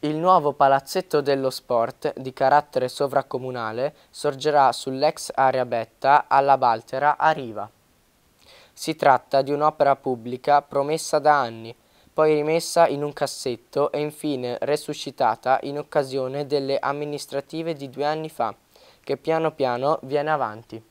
Il nuovo palazzetto dello sport, di carattere sovracomunale, sorgerà sull'ex area Betta alla Baltera a Riva. Si tratta di un'opera pubblica promessa da anni, poi rimessa in un cassetto e infine resuscitata in occasione delle amministrative di due anni fa, che piano piano viene avanti.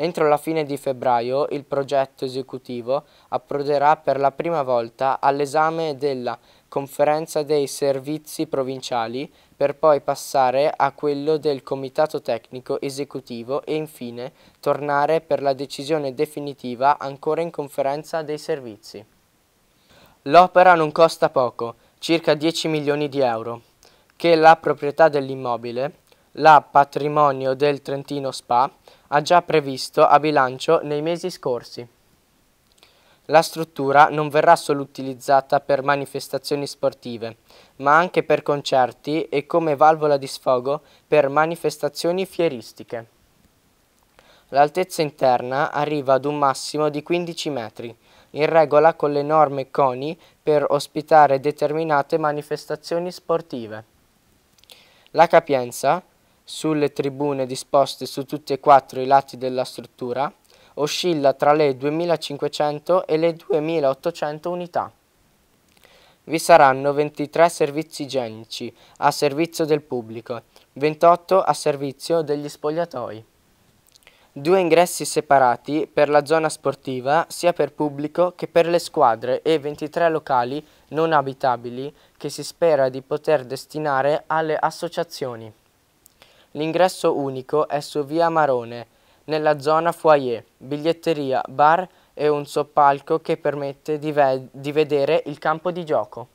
Entro la fine di febbraio il progetto esecutivo approderà per la prima volta all'esame della Conferenza dei Servizi Provinciali per poi passare a quello del Comitato Tecnico Esecutivo e infine tornare per la decisione definitiva ancora in Conferenza dei Servizi. L'opera non costa poco, circa 10 milioni di euro, che la proprietà dell'immobile la Patrimonio del Trentino Spa ha già previsto a bilancio nei mesi scorsi. La struttura non verrà solo utilizzata per manifestazioni sportive, ma anche per concerti e come valvola di sfogo per manifestazioni fieristiche. L'altezza interna arriva ad un massimo di 15 metri, in regola con le norme CONI per ospitare determinate manifestazioni sportive. La capienza sulle tribune disposte su tutti e quattro i lati della struttura, oscilla tra le 2500 e le 2800 unità. Vi saranno 23 servizi igienici a servizio del pubblico, 28 a servizio degli spogliatoi. Due ingressi separati per la zona sportiva sia per pubblico che per le squadre e 23 locali non abitabili che si spera di poter destinare alle associazioni. L'ingresso unico è su via Marone, nella zona foyer, biglietteria, bar e un soppalco che permette di, di vedere il campo di gioco.